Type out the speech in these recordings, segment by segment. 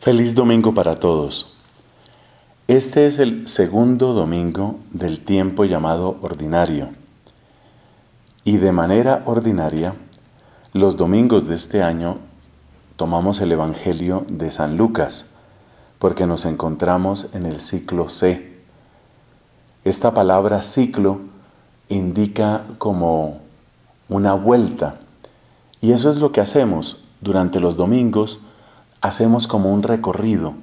Feliz domingo para todos. Este es el segundo domingo del tiempo llamado ordinario. Y de manera ordinaria, los domingos de este año tomamos el Evangelio de San Lucas, porque nos encontramos en el ciclo C. Esta palabra ciclo indica como una vuelta, y eso es lo que hacemos durante los domingos hacemos como un recorrido,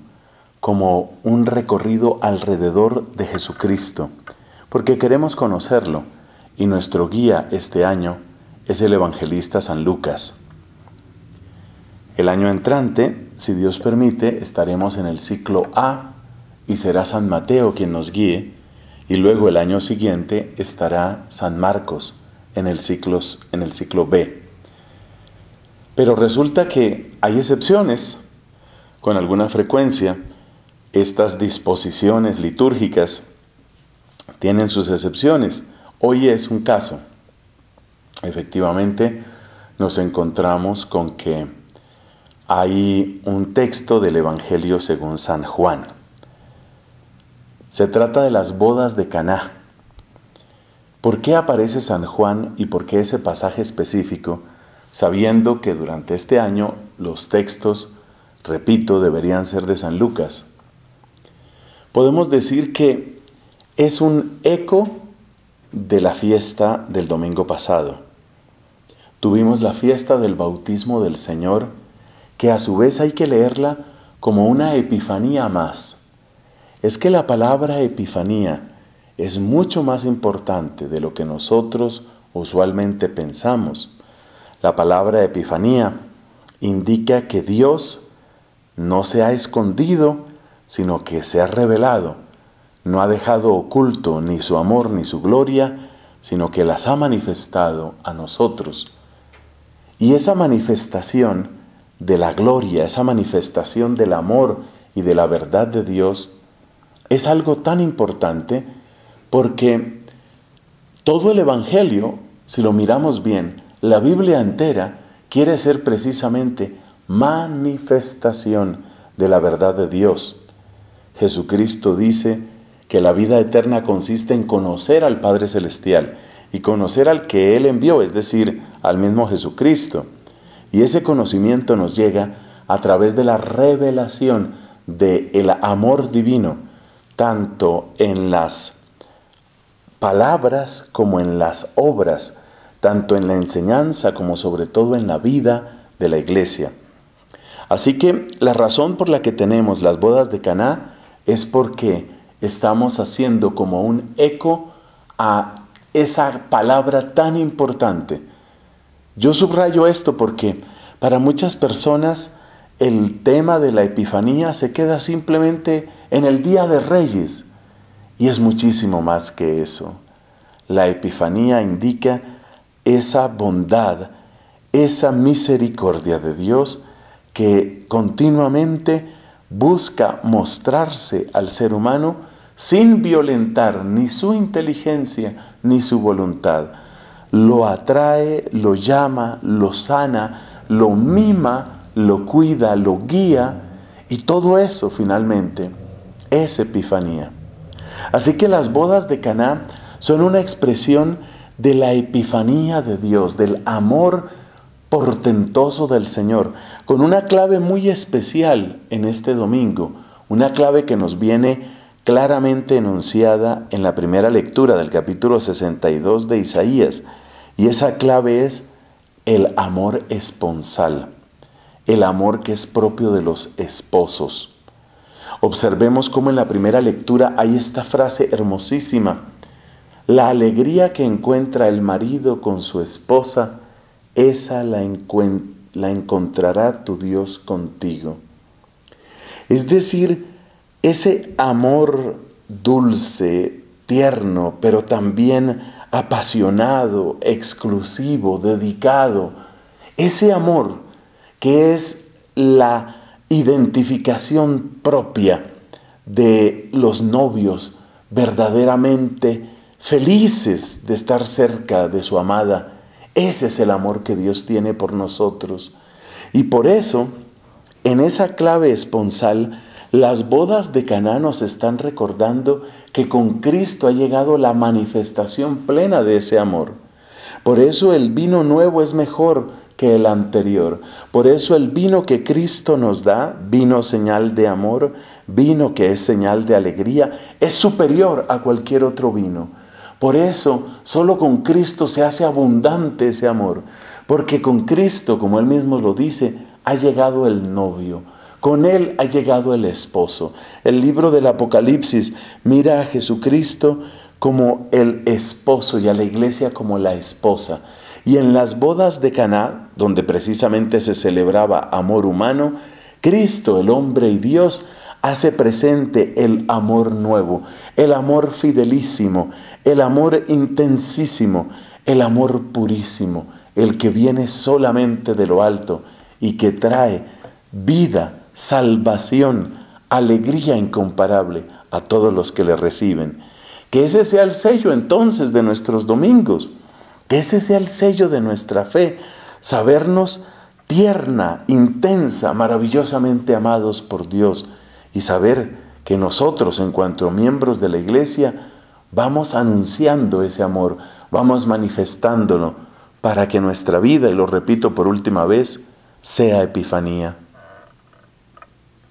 como un recorrido alrededor de Jesucristo, porque queremos conocerlo y nuestro guía este año es el evangelista San Lucas. El año entrante, si Dios permite, estaremos en el ciclo A y será San Mateo quien nos guíe, y luego el año siguiente estará San Marcos en el, en el ciclo B. Pero resulta que hay excepciones con alguna frecuencia, estas disposiciones litúrgicas tienen sus excepciones. Hoy es un caso. Efectivamente, nos encontramos con que hay un texto del Evangelio según San Juan. Se trata de las bodas de Caná. ¿Por qué aparece San Juan y por qué ese pasaje específico, sabiendo que durante este año los textos repito, deberían ser de San Lucas, podemos decir que es un eco de la fiesta del domingo pasado. Tuvimos la fiesta del bautismo del Señor, que a su vez hay que leerla como una epifanía más. Es que la palabra epifanía es mucho más importante de lo que nosotros usualmente pensamos. La palabra epifanía indica que Dios no se ha escondido, sino que se ha revelado. No ha dejado oculto ni su amor ni su gloria, sino que las ha manifestado a nosotros. Y esa manifestación de la gloria, esa manifestación del amor y de la verdad de Dios, es algo tan importante porque todo el Evangelio, si lo miramos bien, la Biblia entera quiere ser precisamente manifestación de la verdad de Dios. Jesucristo dice que la vida eterna consiste en conocer al Padre Celestial y conocer al que Él envió, es decir, al mismo Jesucristo. Y ese conocimiento nos llega a través de la revelación del amor divino, tanto en las palabras como en las obras, tanto en la enseñanza como sobre todo en la vida de la iglesia. Así que la razón por la que tenemos las bodas de Caná es porque estamos haciendo como un eco a esa palabra tan importante. Yo subrayo esto porque para muchas personas el tema de la Epifanía se queda simplemente en el Día de Reyes y es muchísimo más que eso. La Epifanía indica esa bondad, esa misericordia de Dios que continuamente busca mostrarse al ser humano sin violentar ni su inteligencia ni su voluntad. Lo atrae, lo llama, lo sana, lo mima, lo cuida, lo guía y todo eso finalmente es epifanía. Así que las bodas de Caná son una expresión de la epifanía de Dios, del amor portentoso del Señor, con una clave muy especial en este domingo, una clave que nos viene claramente enunciada en la primera lectura del capítulo 62 de Isaías, y esa clave es el amor esponsal, el amor que es propio de los esposos. Observemos cómo en la primera lectura hay esta frase hermosísima, la alegría que encuentra el marido con su esposa, esa la, la encontrará tu Dios contigo. Es decir, ese amor dulce, tierno, pero también apasionado, exclusivo, dedicado, ese amor que es la identificación propia de los novios verdaderamente felices de estar cerca de su amada ese es el amor que Dios tiene por nosotros. Y por eso, en esa clave esponsal, las bodas de Caná nos están recordando que con Cristo ha llegado la manifestación plena de ese amor. Por eso el vino nuevo es mejor que el anterior. Por eso el vino que Cristo nos da, vino señal de amor, vino que es señal de alegría, es superior a cualquier otro vino. Por eso, solo con Cristo se hace abundante ese amor, porque con Cristo, como Él mismo lo dice, ha llegado el novio, con Él ha llegado el esposo. El libro del Apocalipsis mira a Jesucristo como el esposo y a la iglesia como la esposa. Y en las bodas de Caná, donde precisamente se celebraba amor humano, Cristo, el hombre y Dios, hace presente el amor nuevo, el amor fidelísimo, el amor intensísimo, el amor purísimo, el que viene solamente de lo alto y que trae vida, salvación, alegría incomparable a todos los que le reciben. Que ese sea el sello entonces de nuestros domingos, que ese sea el sello de nuestra fe, sabernos tierna, intensa, maravillosamente amados por Dios, y saber que nosotros, en cuanto miembros de la iglesia, vamos anunciando ese amor, vamos manifestándolo para que nuestra vida, y lo repito por última vez, sea epifanía.